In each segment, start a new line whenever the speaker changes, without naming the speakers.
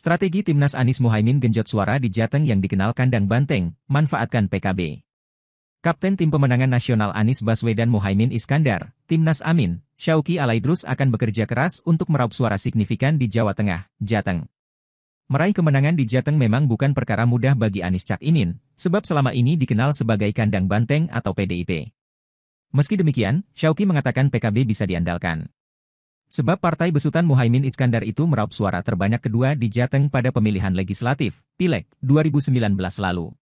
Strategi Timnas Anies Mohaimin genjot suara di Jateng yang dikenal kandang banteng, manfaatkan PKB. Kapten Tim Pemenangan Nasional Anies Baswedan Mohaimin Iskandar, Timnas Amin, Syauki Alaidrus akan bekerja keras untuk meraup suara signifikan di Jawa Tengah, Jateng. Meraih kemenangan di Jateng memang bukan perkara mudah bagi Anies Cak Imin, sebab selama ini dikenal sebagai kandang banteng atau PDIP. Meski demikian, Syauki mengatakan PKB bisa diandalkan. Sebab Partai Besutan Muhaimin Iskandar itu meraup suara terbanyak kedua di Jateng pada pemilihan legislatif, Pileg, 2019 lalu.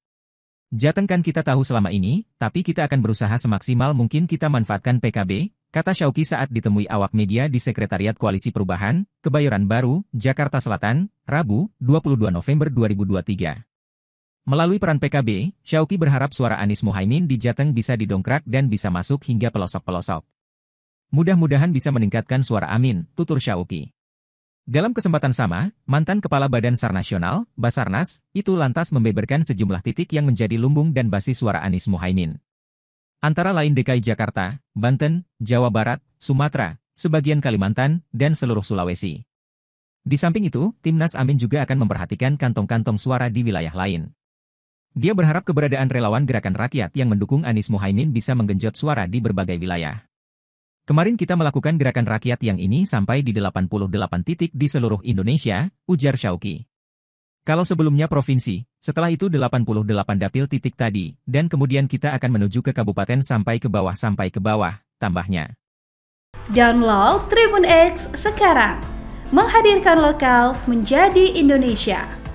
Jateng kan kita tahu selama ini, tapi kita akan berusaha semaksimal mungkin kita manfaatkan PKB, kata Syauki saat ditemui awak media di Sekretariat Koalisi Perubahan, Kebayoran Baru, Jakarta Selatan, Rabu, 22 November 2023. Melalui peran PKB, Syauki berharap suara Anies Muhaimin di Jateng bisa didongkrak dan bisa masuk hingga pelosok-pelosok. Mudah-mudahan bisa meningkatkan suara amin, tutur Syauki. Dalam kesempatan sama, mantan Kepala Badan SAR Nasional, Basarnas, itu lantas membeberkan sejumlah titik yang menjadi lumbung dan basis suara Anies Muhaimin. Antara lain DKI Jakarta, Banten, Jawa Barat, Sumatera, sebagian Kalimantan, dan seluruh Sulawesi. Di samping itu, Timnas Amin juga akan memperhatikan kantong-kantong suara di wilayah lain. Dia berharap keberadaan relawan gerakan rakyat yang mendukung Anies Muhaimin bisa menggenjot suara di berbagai wilayah. Kemarin kita melakukan gerakan rakyat yang ini sampai di 88 titik di seluruh Indonesia, ujar Syauki. Kalau sebelumnya provinsi, setelah itu 88 dapil titik tadi, dan kemudian kita akan menuju ke kabupaten sampai ke bawah sampai ke bawah, tambahnya.
Download Tribun X sekarang. Menghadirkan lokal menjadi Indonesia.